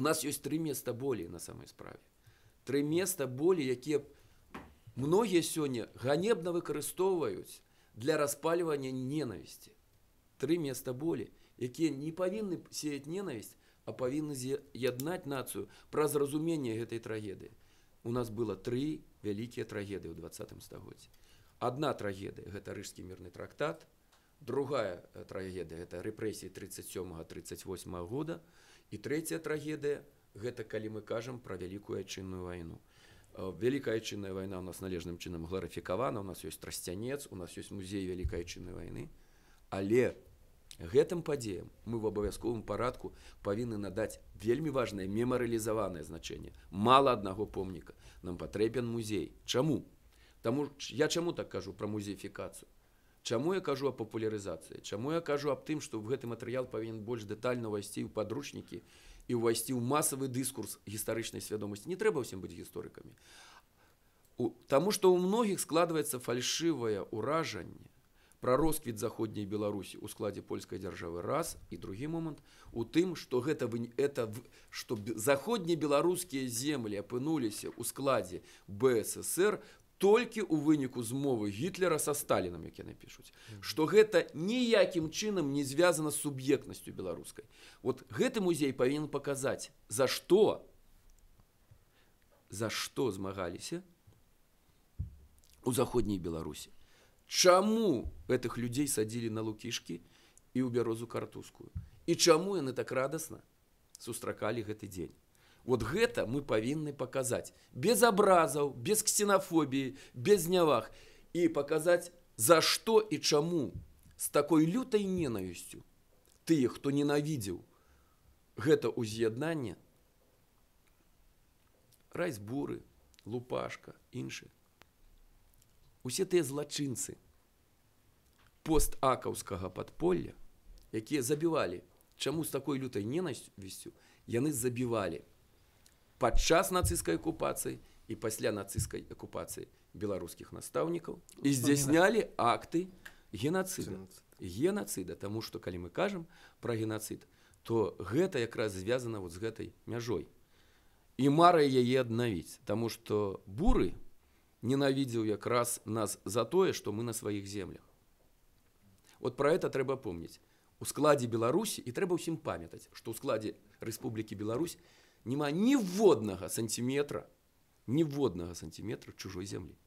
нас ёсць тры места болей на самай справе. Тры места болей, якія многія сёння ганебна выкарыстоўваюць для распальвання ненавісці. Тры места болі, якія не павінны сеяць ненавісць, а павінны з'яднаць нацыю праз разуменне гэтай трагедыі. У нас было тры вялікія трагедыі ў двадцатым стагодзе. Адна трагедыя гэта рыжскі мірны трактат, другая трагедыя гэта рэпрэсіі 37-38 года і трэцяя трагедыя гэта калі мы кажам пра вялікую айчынную вайну э, вялікая айчынная вайна у нас належным чынам гларыфікавана у нас ёсць расцянец у нас ёсць музей вялікай айчыны вайны але гэтым падзеям мы в абавязковым парадку павінны надаць вельмі важнае мемарыялізаванае значэнне мала аднаго помніка нам патрэбен музей чаму Таму ж я чаму так кажу пра музеефікацыю Чаму я кажу о папулярызацыі Чаму я кажу аб тым што в гэты матэрыял павінен больш детальна ўвайсці ў падручнікі і ўвайсці ў масавы дыскурс гістарычнай свядомасці не трэба ўсім быць гісторыкамі у... Таму што ў многіх складваецца фальшывае ўражанне пра росквіт заходняй беларусі у складзе польскай дзяржавы раз і другі момант у тым што гэта бы это чтобы заходнебеларускія землі апынуліся ў складзе бСр толькі ў выніку змовы гітлера са сталіном як яны пішуць што гэта ніякім чынам не звязана з суб'ектнасцю беларускай вот гэты музей павінен паказаць за што за што змагаліся у заходняй беларусі чаму гэтых людзей садзілі на лукішкі і ў бярозу картускую і чаму яны так радасна сустракалі гэты дзень Вот гэта мы павінны паказаць без абразаў, без ксенафобіі, без нявах і паказаць за што і чаму з такой лютай ненавісцю тыя, хто ненавідзеў гэта ўз'яднанне райсбуры, лупашка, іншы. Усе тыя злачынцы постакаўскага падполля, якія забівалі, чаму з такой лютай ненавісцю яны забівалі падчас нацысскай акупацыі і пасля нацысскай акупацыі беларускіх настаўнікаў і здзяйснялі акты генацыда генацыда тому что калі мы кажам про генацид то гэта якраз звязана вот з гэтай мяжой і мара яе аднавіць тому что буры ненавідзеў якраз нас за тое что мы на сваіх землях вот про это трэба помніць у складзе беларусі і трэба ўсім памятаць что ў складзе Республікі Беларусь нема ніводнага сантиметра ніводнага сантиметра чужой земли